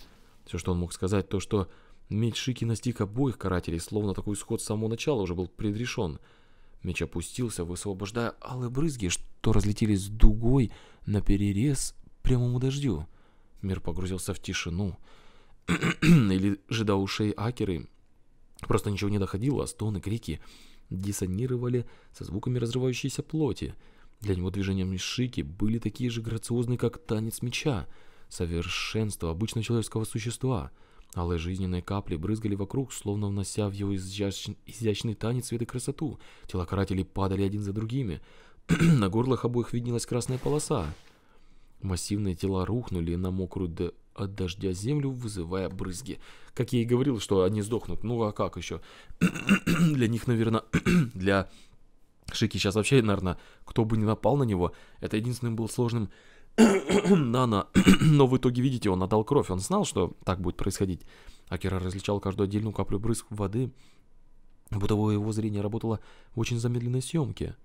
Все, что он мог сказать, то что меч Шики настиг обоих карателей, словно такой исход с самого начала уже был предрешен. Меч опустился, высвобождая алые брызги, что разлетелись дугой на перерез прямому дождю. Мир погрузился в тишину. или же до ушей акеры просто ничего не доходило, а стоны, крики диссонировали со звуками разрывающейся плоти. Для него движения Мишики были такие же грациозные как танец меча, совершенство обычного человеческого существа. Алые жизненные капли брызгали вокруг, словно внося в его изящ... изящный танец цвет и красоту. Тела карателей падали один за другими. На горлах обоих виднелась красная полоса. Массивные тела рухнули на мокрую от дождя землю, вызывая брызги. Как я и говорил, что они сдохнут. Ну а как еще? для них, наверное, для Шики сейчас вообще, наверное, кто бы не напал на него, это единственным был сложным нано. Но в итоге, видите, он отдал кровь. Он знал, что так будет происходить. Акера различал каждую отдельную каплю брызг воды, будто его зрение работало в очень замедленной съемке.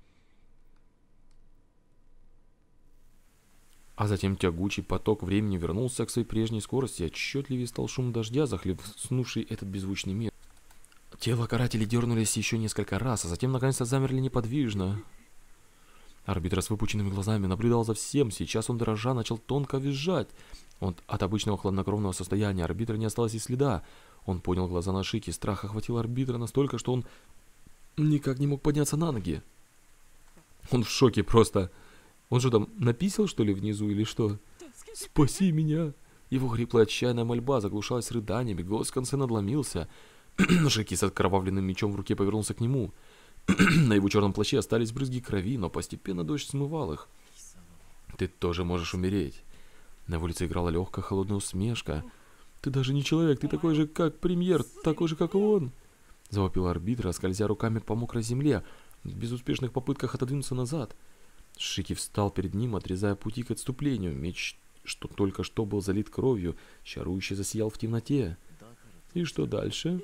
А затем тягучий поток времени вернулся к своей прежней скорости, отчетливее стал шум дождя, захлебнувший этот беззвучный мир. Тело карателей дернулись еще несколько раз, а затем наконец-то замерли неподвижно. Арбитр с выпученными глазами наблюдал за всем, сейчас он дрожа начал тонко визжать. Он, от обычного хладнокровного состояния арбитра не осталось и следа. Он понял глаза на шики, страх охватил арбитра настолько, что он никак не мог подняться на ноги. Он в шоке просто... Он же там, написал что ли внизу или что? «Спаси меня!» Его хриплая отчаянная мольба заглушалась рыданиями, голос в конце надломился. Шаки с откровавленным мечом в руке повернулся к нему. На его черном плаще остались брызги крови, но постепенно дождь смывал их. «Ты тоже можешь умереть!» На улице играла легкая холодная усмешка. «Ты даже не человек, ты такой же, как премьер, такой же, как он!» Завопил арбитр, скользя руками по мокрой земле, в безуспешных попытках отодвинуться назад – Шики встал перед ним, отрезая пути к отступлению. Меч, что только что был залит кровью, чарующе засиял в темноте. И что дальше?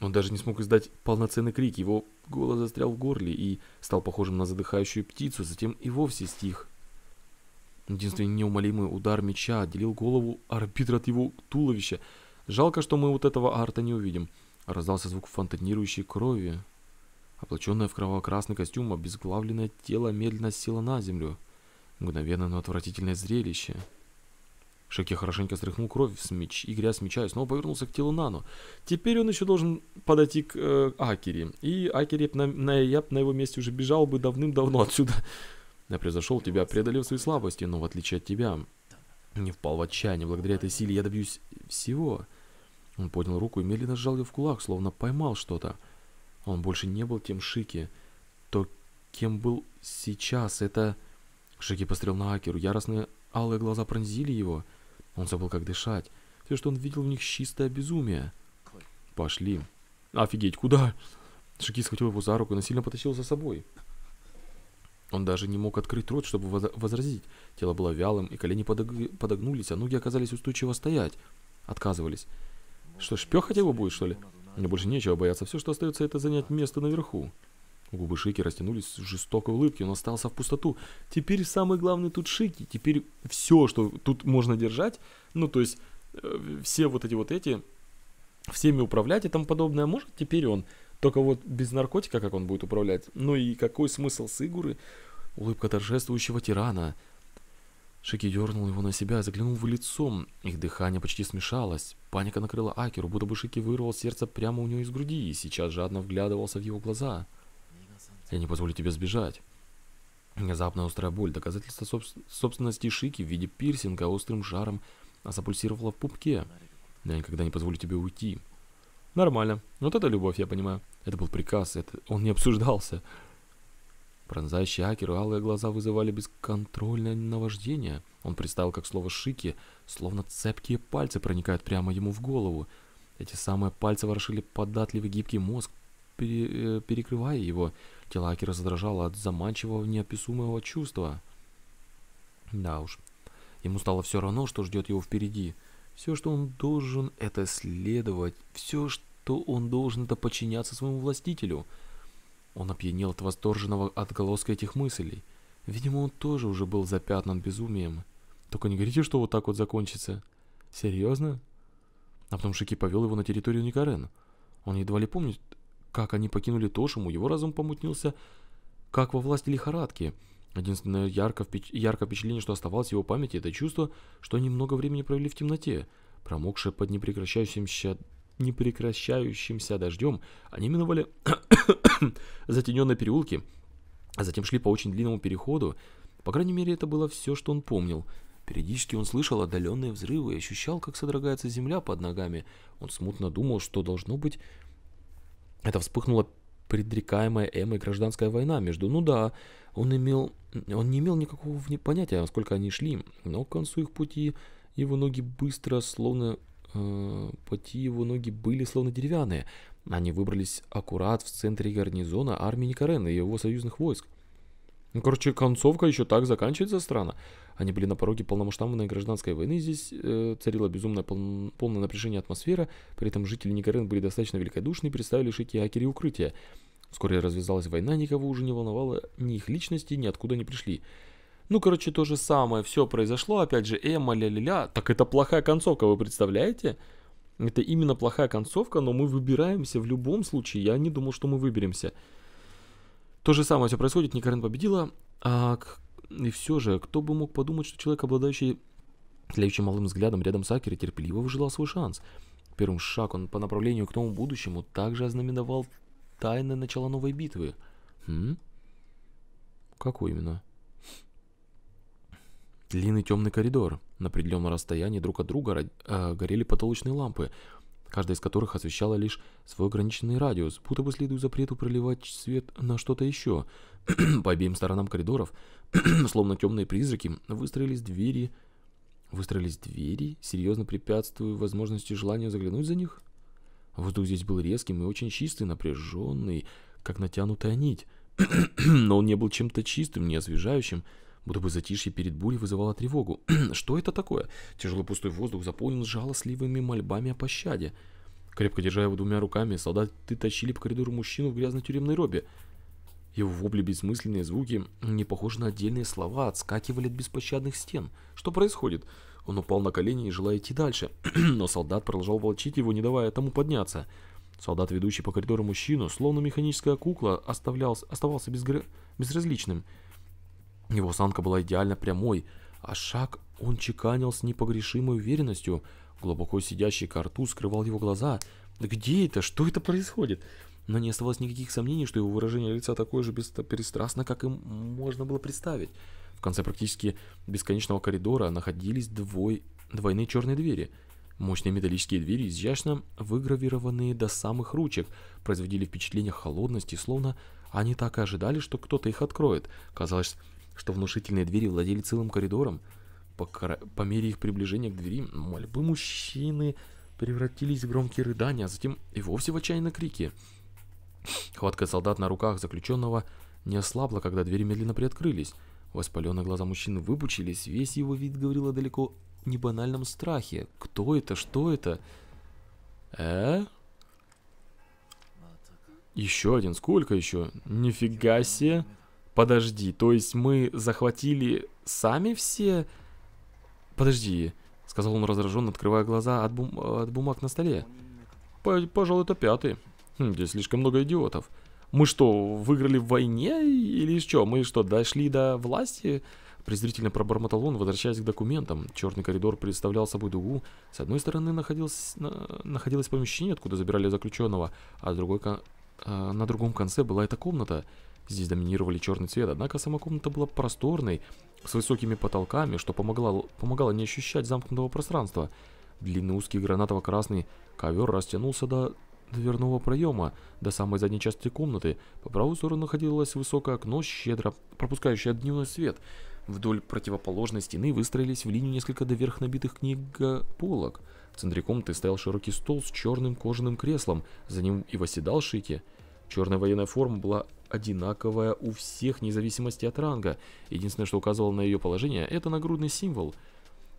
Он даже не смог издать полноценный крик, его голос застрял в горле и стал похожим на задыхающую птицу, затем и вовсе стих. Единственный неумолимый удар меча отделил голову арбитра от его туловища. Жалко, что мы вот этого арта не увидим. Раздался звук фонтанирующей крови. Облаченное в кроваво-красный костюм, обезглавленное тело медленно село на землю. Мгновенно, но отвратительное зрелище. Шаки хорошенько стряхнул кровь с меч, и грязь с меча и снова повернулся к телу Нану. Теперь он еще должен подойти к э, Акери. И Акери на, на, я на его месте уже бежал бы давным-давно отсюда. Я превзошел тебя, преодолев свои слабости, но в отличие от тебя, не впал в отчаяние. Благодаря этой силе я добьюсь всего. Он поднял руку и медленно сжал ее в кулак, словно поймал что-то. Он больше не был тем Шики. То, кем был сейчас, это... Шики посмотрел на Акеру. Яростные алые глаза пронзили его. Он забыл, как дышать. Все, что он видел в них, чистое безумие. Пошли. Офигеть, куда? Шики схватил его за руку и насильно потащил за собой. Он даже не мог открыть рот, чтобы возразить. Тело было вялым, и колени подог... подогнулись, а ноги оказались устойчиво стоять. Отказывались. Что, шпехать его будет, что ли? Мне больше нечего бояться, все, что остается, это занять место наверху. Губы Шики растянулись в жестокой улыбке, он остался в пустоту. Теперь самый главный тут Шики, теперь все, что тут можно держать, ну то есть э, все вот эти вот эти, всеми управлять и тому подобное, а может теперь он. Только вот без наркотика как он будет управлять? Ну и какой смысл с Игуры? Улыбка торжествующего тирана. Шики дернул его на себя, заглянул в лицо. Их дыхание почти смешалось. Паника накрыла Акеру, будто бы Шики вырвал сердце прямо у нее из груди и сейчас жадно вглядывался в его глаза. «Я не позволю тебе сбежать». Внезапная острая боль, доказательство соб собственности Шики в виде пирсинга острым жаром запульсировала в пупке. «Я никогда не позволю тебе уйти». «Нормально. Вот это любовь, я понимаю». Это был приказ, это он не обсуждался. Пронзающие Акеру алые глаза вызывали бесконтрольное наваждение. Он представил, как слово «шики», словно цепкие пальцы проникают прямо ему в голову. Эти самые пальцы ворошили податливый гибкий мозг, пере э, перекрывая его. Тело Акера задрожало от заманчивого неописуемого чувства. Да уж, ему стало все равно, что ждет его впереди. Все, что он должен, это следовать. Все, что он должен, это подчиняться своему властителю — он опьянел от восторженного отголоска этих мыслей. Видимо, он тоже уже был запятнан безумием. Только не говорите, что вот так вот закончится. Серьезно? А потом Шики повел его на территорию Никарен. Он едва ли помнит, как они покинули Тошиму, его разум помутнился, как во власти лихорадки. Единственное ярко, впеч... яркое впечатление, что оставалось в его памяти, это чувство, что они много времени провели в темноте, промокшие под непрекращающимся непрекращающимся дождем, они миновали затененные переулки, а затем шли по очень длинному переходу. По крайней мере, это было все, что он помнил. Периодически он слышал отдаленные взрывы и ощущал, как содрогается земля под ногами. Он смутно думал, что должно быть... Это вспыхнула предрекаемая Эммой гражданская война между... Ну да, он имел... Он не имел никакого понятия, сколько они шли, но к концу их пути его ноги быстро, словно Э, поти его ноги были словно деревянные. Они выбрались аккурат в центре гарнизона армии Никарена и его союзных войск. Ну, короче, концовка еще так заканчивается странно. Они были на пороге полномасштабной гражданской войны, здесь э, царило безумное пол полное напряжение атмосфера, при этом жители Никарен были достаточно великодушны и представили Шики Акери укрытия. Вскоре развязалась война, никого уже не волновало ни их личности, ни откуда они пришли. Ну, короче, то же самое, все произошло, опять же, Эмма, ля-ля-ля. Так это плохая концовка, вы представляете? Это именно плохая концовка, но мы выбираемся в любом случае. Я не думал, что мы выберемся. То же самое все происходит, Никарен победила. А, и все же, кто бы мог подумать, что человек, обладающий тлеющим малым взглядом рядом с Акери, терпеливо выжила свой шанс. Первым шаг он по направлению к тому будущему также ознаменовал тайное начало новой битвы. Хм? Какой именно? длинный темный коридор. На определенном расстоянии друг от друга э, горели потолочные лампы, каждая из которых освещала лишь свой ограниченный радиус, будто бы следуя запрету проливать свет на что-то еще. По обеим сторонам коридоров, словно темные призраки, выстроились двери... Выстроились двери, серьезно препятствуя возможности желания заглянуть за них? Воздух здесь был резким и очень чистый, напряженный, как натянутая нить. Но он не был чем-то чистым, не освежающим, будто бы затишье перед бурей вызывало тревогу. Что это такое? Тяжелый пустой воздух заполнен жалостливыми мольбами о пощаде. Крепко держа его двумя руками, солдаты тащили по коридору мужчину в грязной тюремной робе. Его вопли бессмысленные звуки, не похожи на отдельные слова, отскакивали от беспощадных стен. Что происходит? Он упал на колени и желая идти дальше, но солдат продолжал волчить его, не давая тому подняться. Солдат, ведущий по коридору мужчину, словно механическая кукла, оставлял, оставался безгр... безразличным. Его осанка была идеально прямой, а шаг он чеканил с непогрешимой уверенностью. Глубоко сидящий карту скрывал его глаза. «Где это? Что это происходит?» Но не оставалось никаких сомнений, что его выражение лица такое же бесперестрастно, как им можно было представить. В конце практически бесконечного коридора находились двой... двойные черные двери. Мощные металлические двери, изящно выгравированные до самых ручек, производили впечатление холодности, словно они так и ожидали, что кто-то их откроет. Казалось, что внушительные двери владели целым коридором. По, кара... по мере их приближения к двери мольбы мужчины превратились в громкие рыдания, а затем и вовсе в отчаянные крики. Хватка солдат на руках заключенного не ослабла, когда двери медленно приоткрылись. Воспаленные глаза мужчины выпучились, весь его вид говорил о далеко не банальном страхе. Кто это? Что это? Э? Еще один? Сколько еще? Нифига себе! Подожди, то есть мы захватили сами все... Подожди, сказал он раздраженно, открывая глаза от, бум... от бумаг на столе. Пожалуй, это пятый. Хм, здесь слишком много идиотов. Мы что, выиграли в войне или что? Мы что, дошли до власти? Презрительно пробормотал он, возвращаясь к документам. Черный коридор представлял собой дугу. С одной стороны находилось, находилось помещение, откуда забирали заключенного, а с другой, а, на другом конце была эта комната. Здесь доминировали черный цвет, однако сама комната была просторной, с высокими потолками, что помогало, помогало не ощущать замкнутого пространства. Длинный узкий гранатово-красный ковер растянулся до дверного проема, до самой задней части комнаты. По правую сторону находилось высокое окно, щедро пропускающее дневной свет. Вдоль противоположной стены выстроились в линию несколько доверх набитых книг полок. В центре комнаты стоял широкий стол с черным кожаным креслом, за ним и восседал Шики. Черная военная форма была одинаковая у всех, вне зависимости от ранга. Единственное, что указывало на ее положение, это нагрудный символ.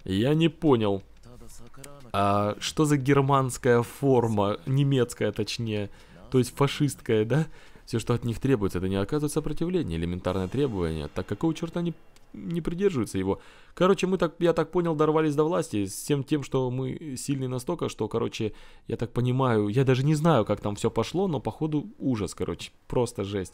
Я не понял. А что за германская форма? Немецкая, точнее. То есть фашистская, да? Все, что от них требуется, это не оказывать сопротивление, элементарное требование. Так какого черта они не придерживается его. Короче, мы так, я так понял, дорвались до власти с тем тем, что мы сильны настолько, что, короче, я так понимаю, я даже не знаю, как там все пошло, но походу ужас, короче, просто жесть.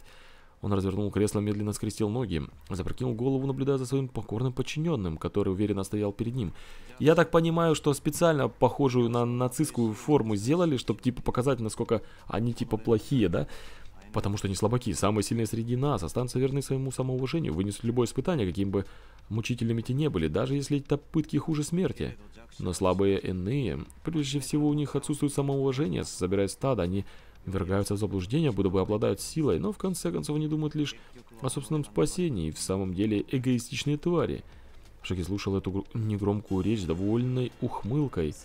Он развернул кресло, медленно скрестил ноги, запрокинул голову, наблюдая за своим покорным подчиненным, который уверенно стоял перед ним. Я так понимаю, что специально похожую на нацистскую форму сделали, чтобы типа показать, насколько они типа плохие, да? Потому что они слабаки, самые сильные среди нас, останутся верны своему самоуважению, вынесут любое испытание, каким бы мучительными те не были, даже если это пытки хуже смерти. Но слабые иные, прежде всего у них отсутствует самоуважение, собираясь стадо, они вергаются в заблуждение, будто бы обладают силой, но в конце концов они думают лишь о собственном спасении, и в самом деле эгоистичные твари. Шаги слушал эту негромкую речь довольной ухмылкой.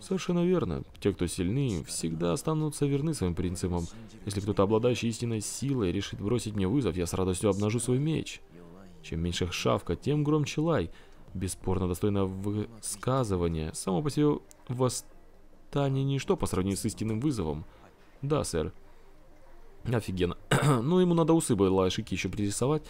Совершенно верно. Те, кто сильны, всегда останутся верны своим принципам. Если кто-то, обладающий истинной силой, решит бросить мне вызов, я с радостью обнажу свой меч. Чем меньше шавка, тем громче лай. Бесспорно достойно высказывания. Само по себе восстание ничто по сравнению с истинным вызовом. Да, сэр. Офигенно. ну, ему надо усы было лайшики еще пририсовать.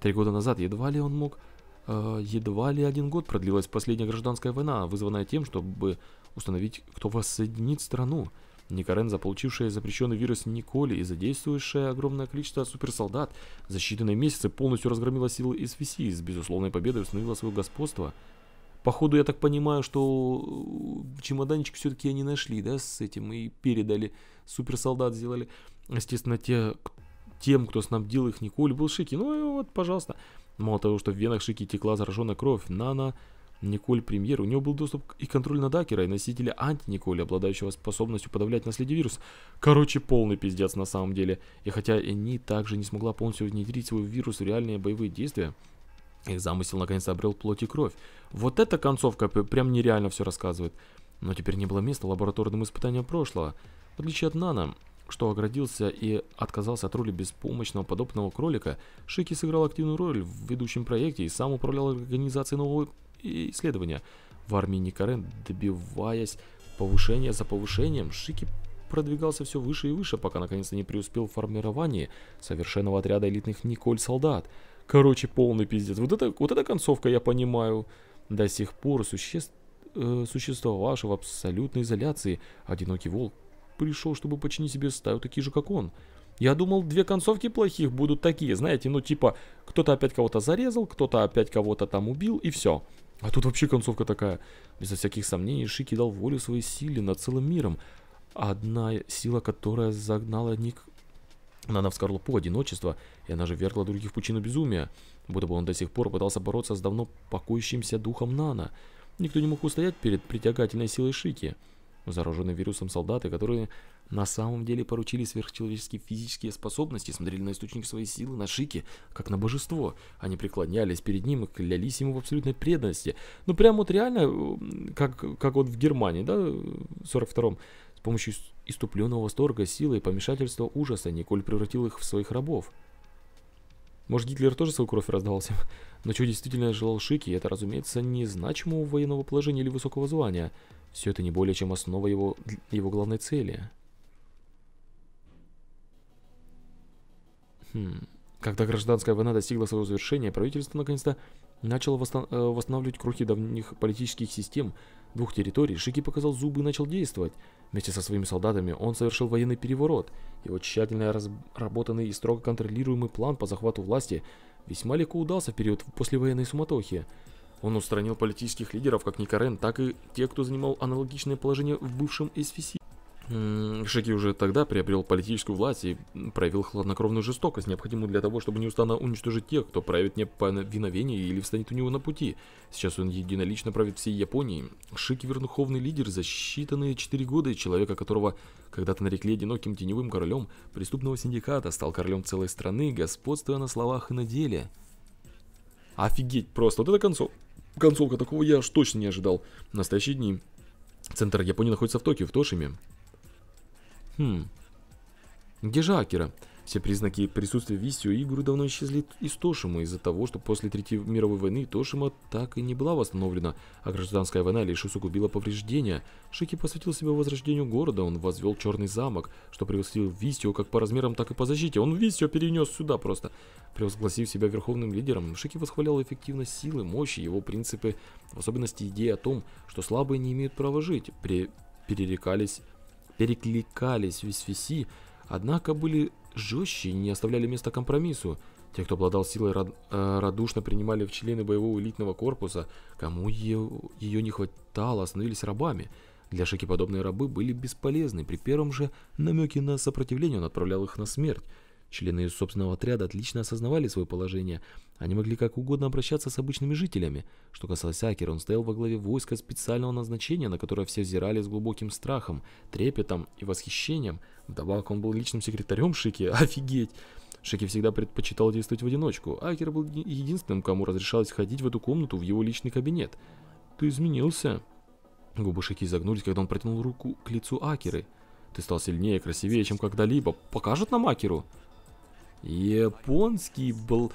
Три года назад едва ли он мог... Э, едва ли один год продлилась последняя гражданская война, вызванная тем, чтобы установить, кто воссоединит страну. Никарен, заполучившая запрещенный вирус Николи и задействующая огромное количество суперсолдат, за считанные месяцы полностью разгромила силы СВС и с безусловной победой установила свое господство. Походу, я так понимаю, что э, чемоданчик все-таки они нашли, да, с этим и передали, суперсолдат сделали. Естественно, те, тем, кто снабдил их Николь, был Шики. Ну и вот, пожалуйста. Мало того, что в венах Шики текла зараженная кровь, Нана... -на Николь Премьер, у него был доступ и контроль над Акера, и носителя анти николь обладающего способностью подавлять наследие вирус. Короче, полный пиздец на самом деле. И хотя Энни также не смогла полностью внедрить свой вирус в реальные боевые действия, их замысел наконец обрел плоть и кровь. Вот эта концовка прям нереально все рассказывает. Но теперь не было места лабораторным испытаниям прошлого. В отличие от Нана, что оградился и отказался от роли беспомощного подобного кролика, Шики сыграл активную роль в ведущем проекте и сам управлял организацией нового исследования в армии Никарен, добиваясь повышения за повышением, Шики продвигался все выше и выше, пока наконец-то не преуспел в формировании совершенного отряда элитных Николь-солдат. Короче, полный пиздец. Вот это, вот эта концовка, я понимаю. До сих пор существ, э, существовавший в абсолютной изоляции, одинокий волк пришел, чтобы починить себе стаю такие же, как он. Я думал, две концовки плохих будут такие, знаете, ну типа, кто-то опять кого-то зарезал, кто-то опять кого-то там убил, и все. А тут вообще концовка такая. Безо всяких сомнений, Шики дал волю своей силе над целым миром. Одна сила, которая загнала Ник на Навскарлупу одиночества, и она же вергла других в пучину безумия, будто бы он до сих пор пытался бороться с давно покоящимся духом Нана. Никто не мог устоять перед притягательной силой Шики. Зараженные вирусом солдаты, которые на самом деле поручили сверхчеловеческие физические способности, смотрели на источник своей силы, на Шики, как на божество. Они преклонялись перед ним и клялись ему в абсолютной преданности. Ну, прям вот реально, э, как, как вот в Германии, да, в 42-м, с помощью иступленного восторга, силы и помешательства ужаса Николь превратил их в своих рабов. Может, Гитлер тоже свою кровь раздавался? Но чего действительно желал Шики, это, разумеется, не значимого военного положения или высокого звания. Все это не более чем основа его, его главной цели. Хм. Когда гражданская война достигла своего завершения, правительство наконец-то начало восстан- э, восстанавливать крохи давних политических систем двух территорий. Шики показал зубы и начал действовать. Вместе со своими солдатами он совершил военный переворот. Его тщательно разработанный и строго контролируемый план по захвату власти весьма легко удался в период после военной суматохи. Он устранил политических лидеров, как Никарен, так и тех, кто занимал аналогичное положение в бывшем СФС. Шики уже тогда приобрел политическую власть и проявил хладнокровную жестокость, необходимую для того, чтобы неустанно уничтожить тех, кто правит не по виновению или встанет у него на пути. Сейчас он единолично правит всей Японией. Шики верховный лидер за считанные 4 года, человека которого когда-то нарекли одиноким теневым королем преступного синдиката, стал королем целой страны, господствуя на словах и на деле. Офигеть просто, вот это концов. Концовка такого я аж точно не ожидал. В настоящие дни. Центр Японии находится в Токио, в Тошиме. Хм. Где же Акера? Все признаки присутствия Висио и Игуру давно исчезли из Тошима из-за того, что после Третьей мировой войны Тошима так и не была восстановлена, а гражданская война лишь усугубила повреждения. Шики посвятил себя возрождению города, он возвел Черный замок, что превосходил Висио как по размерам, так и по защите. Он Висио перенес сюда просто. Превозгласив себя верховным лидером, Шики восхвалял эффективность силы, мощи, его принципы, в особенности идеи о том, что слабые не имеют права жить, перерекались перекликались в Висвиси, однако были жестче и не оставляли места компромиссу. Те, кто обладал силой, рад, э, радушно принимали в члены боевого элитного корпуса. Кому ее, ее не хватало, становились рабами. Для Шики подобные рабы были бесполезны. При первом же намеке на сопротивление он отправлял их на смерть. Члены ее собственного отряда отлично осознавали свое положение. Они могли как угодно обращаться с обычными жителями. Что касалось Акера, он стоял во главе войска специального назначения, на которое все взирали с глубоким страхом, трепетом и восхищением. Вдобавок он был личным секретарем Шики. Офигеть! Шеки всегда предпочитал действовать в одиночку. Акер был единственным, кому разрешалось ходить в эту комнату в его личный кабинет. «Ты изменился?» Губы Шеки загнулись, когда он протянул руку к лицу Акеры. «Ты стал сильнее красивее, чем когда-либо. Покажут нам Акеру?» Японский был...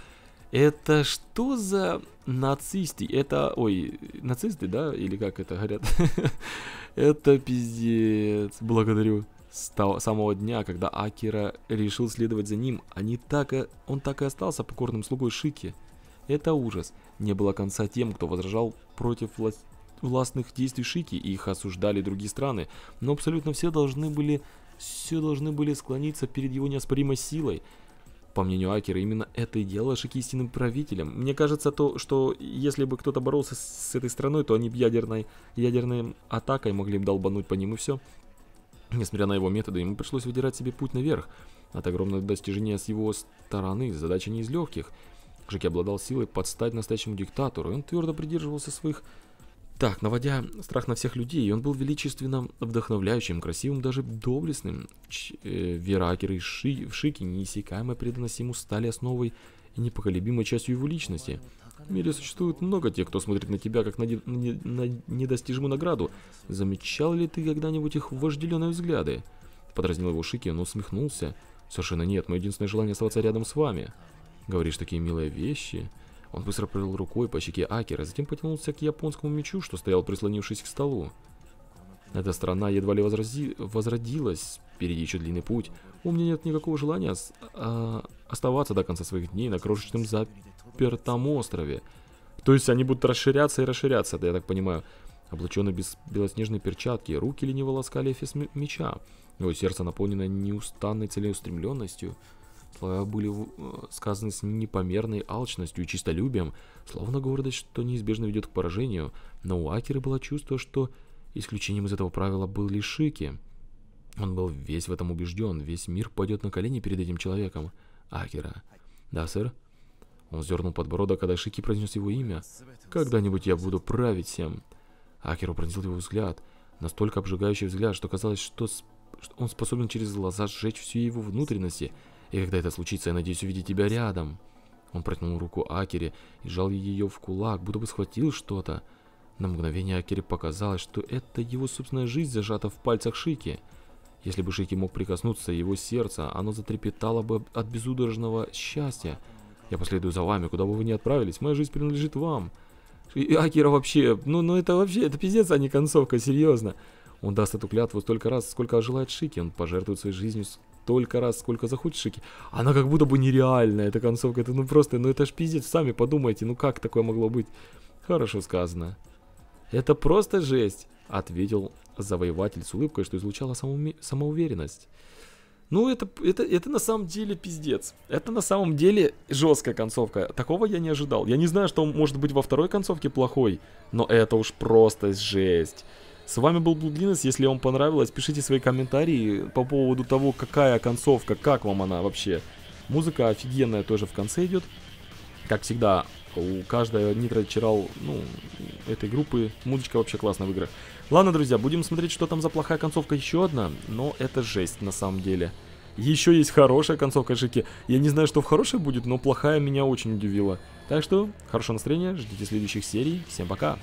Это что за нацисты? Это... Ой, нацисты, да? Или как это говорят? это пиздец. Благодарю. С того, самого дня, когда Акира решил следовать за ним, они так и... он так и остался покорным слугой Шики. Это ужас. Не было конца тем, кто возражал против вла... властных действий Шики, и их осуждали другие страны. Но абсолютно все должны были... Все должны были склониться перед его неоспоримой силой. По мнению Акера, именно это и делало Шик правителем. Мне кажется, то, что если бы кто-то боролся с, с этой страной, то они бы ядерной, ядерной атакой могли бы долбануть по нему все. Несмотря на его методы, ему пришлось выдирать себе путь наверх. От огромного достижения с его стороны задача не из легких. Жеки обладал силой подстать настоящему диктатору, и он твердо придерживался своих так, наводя страх на всех людей, он был величественно вдохновляющим, красивым, даже доблестным. Ч э, веракеры и ши в шике неиссякаемая преданность ему стали основой и непоколебимой частью его личности. В мире существует много тех, кто смотрит на тебя как на, не на недостижимую награду. Замечал ли ты когда-нибудь их вожделенные взгляды? Подразнил его Шики, но усмехнулся. Совершенно нет, мое единственное желание оставаться рядом с вами. Говоришь такие милые вещи. Он быстро провел рукой по щеке Акера, затем потянулся к японскому мечу, что стоял прислонившись к столу. Эта страна едва ли возрази... возродилась, впереди еще длинный путь. У меня нет никакого желания ос... а... оставаться до конца своих дней на крошечном запертом острове. То есть они будут расширяться и расширяться, да я так понимаю. Облаченные без белоснежной перчатки, руки лениво ласкали эфес меча. Его сердце наполнено неустанной целеустремленностью – были э, сказаны с непомерной алчностью и чистолюбием, словно гордость, что неизбежно ведет к поражению, но у Акеры было чувство, что исключением из этого правила был Лишики. Он был весь в этом убежден, весь мир пойдет на колени перед этим человеком. Акера. «Да, сэр?» Он зернул подбородок, когда а Шики произнес его имя. «Когда-нибудь я буду править всем». Акеру пронзил его взгляд, настолько обжигающий взгляд, что казалось, что, сп... что он способен через глаза сжечь всю его внутренности – и когда это случится, я надеюсь увидеть тебя рядом. Он протянул руку Акере и сжал ее в кулак, будто бы схватил что-то. На мгновение Акере показалось, что это его собственная жизнь зажата в пальцах Шики. Если бы Шики мог прикоснуться его сердце, оно затрепетало бы от безудержного счастья. Я последую за вами, куда бы вы ни отправились, моя жизнь принадлежит вам. И Акера вообще, ну, ну это вообще, это пиздец, а не концовка, серьезно. Он даст эту клятву столько раз, сколько желает Шики, он пожертвует своей жизнью столько раз, сколько захочешь, Шики, она как будто бы нереальная, эта концовка. Это ну просто, ну это ж пиздец, сами подумайте, ну как такое могло быть? Хорошо сказано. Это просто жесть, ответил завоеватель с улыбкой, что излучала самоуме- самоуверенность. Ну, это, это, это на самом деле пиздец. Это на самом деле жесткая концовка. Такого я не ожидал. Я не знаю, что может быть во второй концовке плохой, но это уж просто жесть. С вами был Блудинес, если вам понравилось, пишите свои комментарии по поводу того, какая концовка, как вам она вообще. Музыка офигенная тоже в конце идет. Как всегда, у каждого Nitro Chiral, ну, этой группы, музычка вообще классная в играх. Ладно, друзья, будем смотреть, что там за плохая концовка еще одна, но это жесть на самом деле. Еще есть хорошая концовка Жики. Я не знаю, что в хорошей будет, но плохая меня очень удивила. Так что, хорошего настроения, ждите следующих серий. Всем пока!